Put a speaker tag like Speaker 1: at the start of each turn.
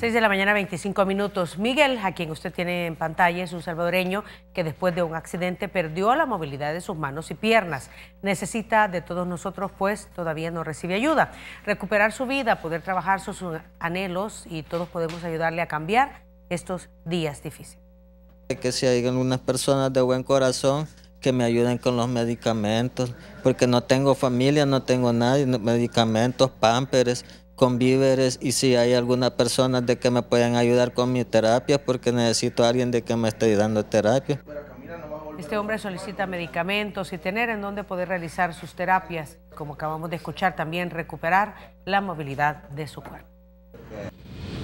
Speaker 1: 6 de la mañana, 25 minutos. Miguel, a quien usted tiene en pantalla, es un salvadoreño que después de un accidente perdió la movilidad de sus manos y piernas. Necesita de todos nosotros, pues todavía no recibe ayuda. Recuperar su vida, poder trabajar sus anhelos y todos podemos ayudarle a cambiar estos días difíciles.
Speaker 2: Que si hay algunas personas de buen corazón que me ayuden con los medicamentos, porque no tengo familia, no tengo nadie, medicamentos, pampers con víveres y si hay alguna persona de que me puedan ayudar con mi terapia porque necesito a alguien de que me esté dando terapia.
Speaker 1: Este hombre solicita medicamentos y tener en donde poder realizar sus terapias, como acabamos de escuchar, también recuperar la movilidad de su cuerpo.